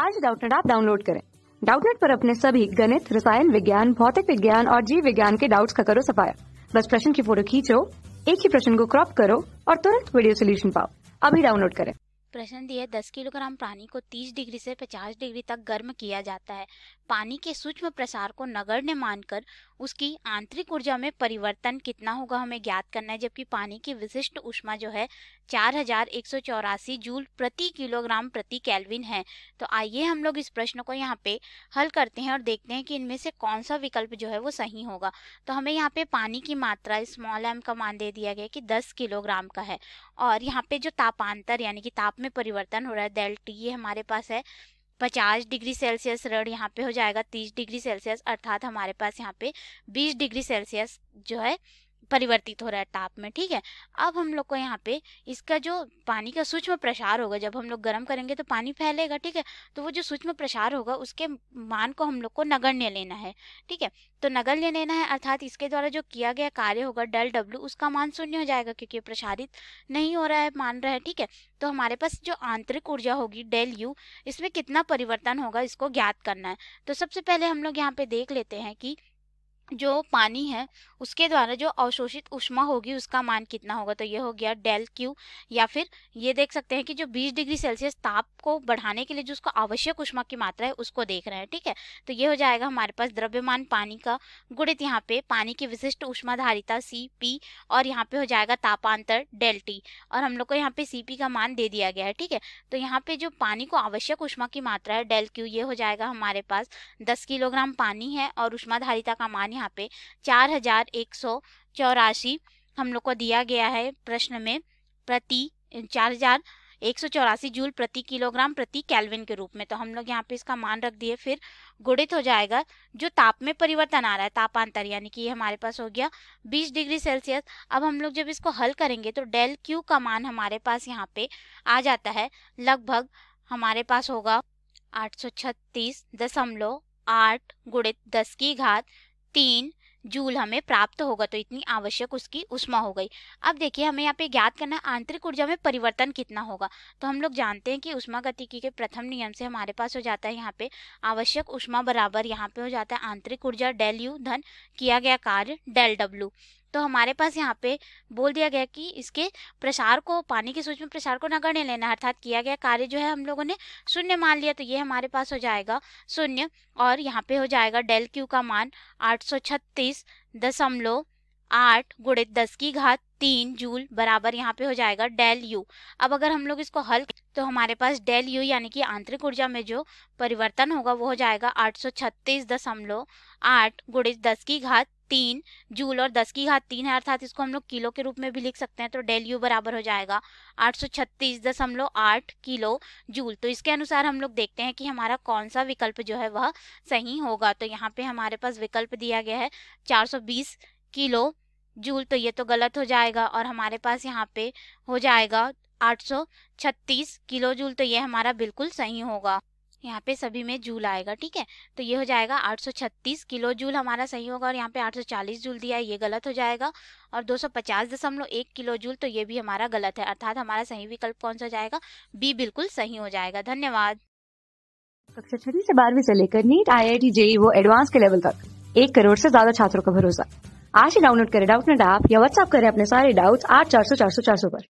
आज डाउटनेट आप डाउनलोड करें डाउटनेट पर अपने सभी गणित रसायन विज्ञान भौतिक विज्ञान और जीव विज्ञान के डाउट्स का करो सफाया बस प्रश्न की फोटो खींचो एक ही प्रश्न को क्रॉप करो और तुरंत वीडियो सोल्यूशन पाओ अभी डाउनलोड करें प्रश्न दिए दस किलोग्राम पानी को तीस डिग्री से पचास डिग्री तक गर्म किया जाता है पानी के सूक्ष्म प्रसार को नगण्य मानकर उसकी आंतरिक ऊर्जा में परिवर्तन कितना होगा हमें ज्ञात करना है जबकि पानी की विशिष्ट ऊष्मा जो है चार हजार एक सौ चौरासी जूल प्रति किलोग्राम प्रति कैलविन है तो आइए हम लोग इस प्रश्न को यहाँ पे हल करते हैं और देखते हैं कि इनमें से कौन सा विकल्प जो है वो सही होगा तो हमें यहाँ पे पानी की मात्रा स्मॉल एम का मान दे दिया गया कि दस किलोग्राम का है और यहाँ पे जो तापांतर यानी कि ताप में परिवर्तन हो रहा है डेल्ट ये हमारे पास है पचास डिग्री सेल्सियस रड यहाँ पे हो जाएगा तीस डिग्री सेल्सियस अर्थात हमारे पास यहाँ पे बीस डिग्री सेल्सियस जो है परिवर्तित हो रहा है ताप में ठीक है अब हम लोग को यहाँ पे इसका जो पानी का सूक्ष्म प्रसार होगा जब हम लोग गर्म करेंगे तो पानी फैलेगा ठीक है तो वो जो सूक्ष्म प्रसार होगा उसके मान को हम लोग को नगण्य लेना है ठीक है तो नगण्य लेना है अर्थात इसके द्वारा जो किया गया कार्य होगा डल डब्ल्यू उसका मान शून्य हो जाएगा क्योंकि प्रसारित नहीं हो रहा है मान रहा है ठीक है तो हमारे पास जो आंतरिक ऊर्जा होगी डेल यू इसमें कितना परिवर्तन होगा इसको ज्ञात करना है तो सबसे पहले हम लोग यहाँ पे देख लेते हैं कि जो पानी है उसके द्वारा जो अवशोषित उष्मा होगी उसका मान कितना होगा तो ये हो गया डेल क्यू या फिर ये देख सकते हैं कि जो 20 डिग्री सेल्सियस ताप को बढ़ाने के लिए जो उसको आवश्यक उष्मा की मात्रा है उसको देख रहे हैं ठीक है तो ये हो जाएगा हमारे पास द्रव्यमान पानी का गुणित यहाँ पे पानी की विशिष्ट उष्माधारिता सी पी और यहाँ पे हो जाएगा तापांतर डेल टी और हम लोग को यहाँ पे सी पी का मान दे दिया गया है ठीक है तो यहाँ पे जो पानी को आवश्यक उष्मा की मात्रा है डेल क्यू ये हो जाएगा हमारे पास दस किलोग्राम पानी है और उष्माधारिता का मान यहाँ पे चार हजार एक सौ चौरासी हम लोग को दिया गया है प्रश्न में प्रति चार हजार एक सौ चौरासी जूल प्रति किलोग्राम प्रति कैलविन के रूप में तो हम लोग यहाँ पे इसका मान रख दिए फिर गुणित हो जाएगा जो ताप में परिवर्तन आ रहा है तापांतर यानी कि ये हमारे पास हो गया 20 डिग्री सेल्सियस अब हम लोग जब इसको हल करेंगे तो डेल क्यू का मान हमारे पास यहाँ पे आ जाता है लगभग हमारे पास होगा आठ सौ छत्तीस दशमलव आठ गुणित दस की घात तीन जूल हमें प्राप्त होगा तो इतनी आवश्यक उसकी उष्मा हो गई अब देखिए हमें यहाँ पे ज्ञात करना आंतरिक ऊर्जा में परिवर्तन कितना होगा तो हम लोग जानते हैं कि उष्मा गतिकी के प्रथम नियम से हमारे पास हो जाता है यहाँ पे आवश्यक उष्मा बराबर यहाँ पे हो जाता है आंतरिक ऊर्जा डेल यू धन किया गया कार्य डेल डब्ल्यू तो हमारे पास यहाँ पे बोल दिया गया कि इसके प्रसार को पानी के सूक्ष्म प्रसार को नगण्य लेना अर्थात किया गया कार्य जो है हम लोगों ने शून्य मान लिया तो ये हमारे पास हो जाएगा शून्य और यहाँ पे हो जाएगा डेल क्यू का मान आठ सौ छत्तीस दशमलव आठ गुणित दस की घात तीन जूल बराबर यहाँ पे हो जाएगा डेल यू अब अगर हम लोग इसको हल तो हमारे पास डेल यू यानी कि आंतरिक ऊर्जा में जो परिवर्तन होगा वो हो जाएगा आठ सौ छत्तीस दशमलव आठ गुणित दस की घात तीन जूल और दस की घात हाँ, तीन है अर्थात इसको हम लोग किलो के रूप में भी लिख सकते हैं तो डेल यू बराबर हो जाएगा आठ सौ छत्तीस दशमलव आठ किलो जूल तो इसके अनुसार हम लोग देखते हैं कि हमारा कौन सा विकल्प जो है वह सही होगा तो यहाँ पे हमारे पास विकल्प दिया गया है चार सौ बीस किलो जूल तो ये तो गलत हो जाएगा और हमारे पास यहाँ पे हो जाएगा आठ सौ छत्तीस किलो जूल तो ये हमारा बिल्कुल सही होगा यहाँ पे सभी में जूल आएगा ठीक है तो ये हो जाएगा 836 किलो जूल हमारा सही होगा और यहाँ पे 840 जूल दिया है ये गलत हो जाएगा और दो दशमलव एक किलो जूल तो ये भी हमारा गलत है अर्थात हमारा सही विकल्प कौन सा हो जाएगा बी बिल्कुल सही हो जाएगा धन्यवाद कक्षा छठी से बारहवीं से लेकर NEET I I T JEE वो एडवांस के लेवल तक एक करोड़ से ज्यादा छात्रों का भरोसा आज ही डाउनलोड करें डाउट नेट ऐप या व्हाट्सअप करें अपने सारे डाउट्स आठ चार सौ चार सौ चार सौ पर